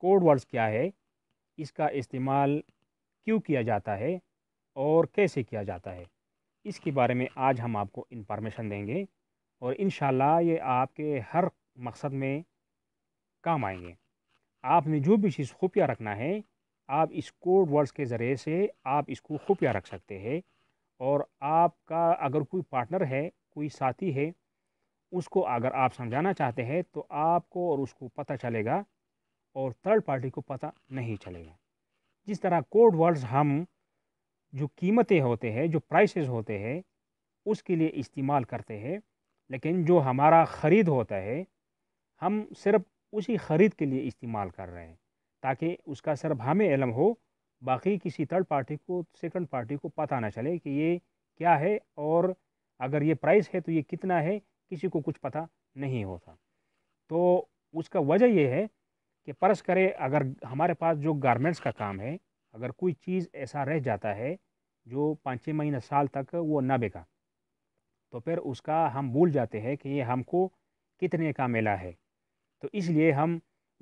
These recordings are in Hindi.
कोड वर्ड्स क्या है इसका इस्तेमाल क्यों किया जाता है और कैसे किया जाता है इसके बारे में आज हम आपको इन्फॉर्मेशन देंगे और इन ये आपके हर मकसद में काम आएंगे आपने जो भी चीज़ खुफिया रखना है आप इस कोड वर्ड्स के ज़रिए से आप इसको खुफिया रख सकते हैं और आपका अगर कोई पार्टनर है कोई साथी है उसको अगर आप समझाना चाहते हैं तो आपको और उसको पता चलेगा और थर्ड पार्टी को पता नहीं चलेगा जिस तरह कोड वर्ड्स हम जो कीमतें होते हैं जो प्राइसेस होते हैं उसके लिए इस्तेमाल करते हैं लेकिन जो हमारा ख़रीद होता है हम सिर्फ उसी ख़रीद के लिए इस्तेमाल कर रहे हैं ताकि उसका सिर्फ हमें इलम हो बाकी किसी थर्ड पार्टी को सेकंड पार्टी को पता ना चले कि ये क्या है और अगर ये प्राइस है तो ये कितना है किसी को कुछ पता नहीं होता तो उसका वजह यह है कि परस करे अगर हमारे पास जो गारमेंट्स का काम है अगर कोई चीज़ ऐसा रह जाता है जो पाँच छः महीने साल तक वो ना बेका तो फिर उसका हम भूल जाते हैं कि ये हमको कितने का मिला है तो इसलिए हम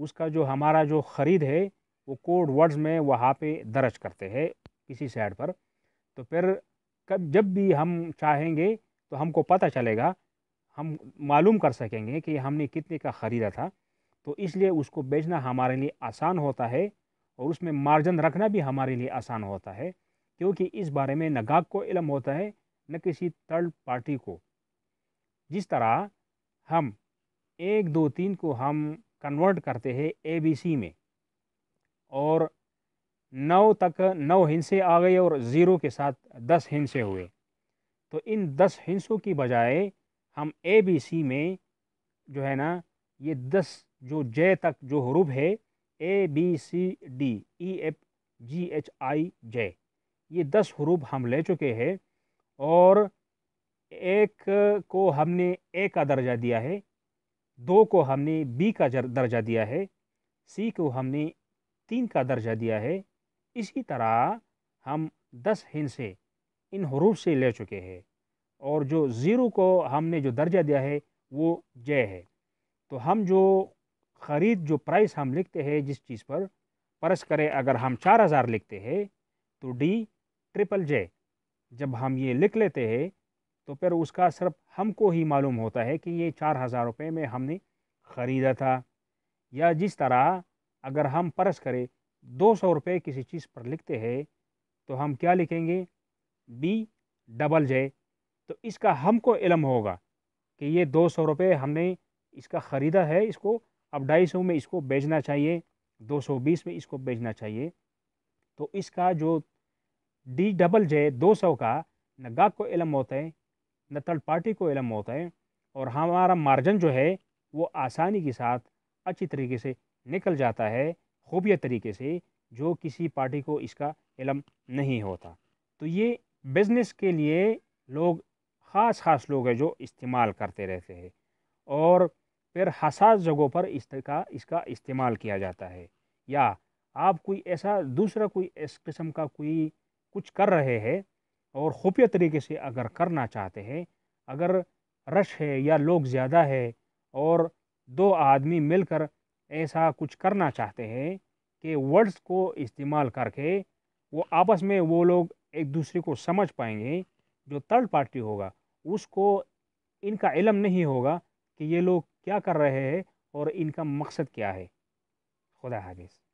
उसका जो हमारा जो ख़रीद है वो कोड वर्ड्स में वहाँ पे दर्ज करते हैं किसी साइड पर तो फिर कब जब भी हम चाहेंगे तो हमको पता चलेगा हम मालूम कर सकेंगे कि हमने कितने का ख़रीदा था तो इसलिए उसको बेचना हमारे लिए आसान होता है और उसमें मार्जिन रखना भी हमारे लिए आसान होता है क्योंकि इस बारे में न गाहक को इलम होता है न किसी थर्ड पार्टी को जिस तरह हम एक दो तीन को हम कन्वर्ट करते हैं ए बी सी में और नौ तक नौ हिंसे आ गए और ज़ीरो के साथ दस हिंसे हुए तो इन दस हिंसों की बजाय हम ए बी सी में जो है ना ये दस जो जे तक जो हरूब है A B C D E F G H I J ये दस हरूब हम ले चुके हैं और एक को हमने ए का दर्जा दिया है दो को हमने बी का दर्जा दिया है सी को हमने तीन का दर्जा दिया है इसी तरह हम दस हिन से इन हरूफ से ले चुके हैं और जो ज़ीरो को हमने जो दर्जा दिया है वो जय है तो हम जो ख़रीद जो प्राइस हम लिखते हैं जिस चीज़ पर परस करें अगर हम चार हज़ार लिखते हैं तो डी ट्रिपल जे जब हम ये लिख लेते हैं तो फिर उसका सिर्फ हमको ही मालूम होता है कि ये चार हज़ार रुपये में हमने ख़रीदा था या जिस तरह अगर हम परस करें दो सौ रुपये किसी चीज़ पर लिखते हैं तो हम क्या लिखेंगे बी डबल जे तो इसका हमको इलम होगा कि ये दो सौ रुपये हमने इसका ख़रीदा है इसको अब ढाई सौ में इसको बेचना चाहिए दो सौ बीस में इसको बेचना चाहिए तो इसका जो डी डबल जे दो सौ का न गाक को इलम होता है न थर्ड पार्टी को इलम होता है और हमारा मार्जन जो है वो आसानी के साथ अच्छी तरीके से निकल जाता है खूबिया तरीके से जो किसी पार्टी को इसका इलम नहीं होता तो ये बिज़नेस के लिए लोग ख़ास ख़ास लोग हैं जो इस्तेमाल करते रहते हैं और फिर हसास जगहों पर इसका इसका इस्तेमाल किया जाता है या आप कोई ऐसा दूसरा कोई इस किस्म का कोई कुछ कर रहे हैं और खुफिया तरीके से अगर करना चाहते हैं अगर रश है या लोग ज़्यादा है और दो आदमी मिलकर ऐसा कुछ करना चाहते हैं कि वर्ड्स को इस्तेमाल करके वो आपस में वो लोग एक दूसरे को समझ पाएंगे जो थर्ड पार्टी होगा उसको इनका इलम नहीं होगा कि ये लोग क्या कर रहे हैं और इनका मकसद क्या है खुदा हाफिज़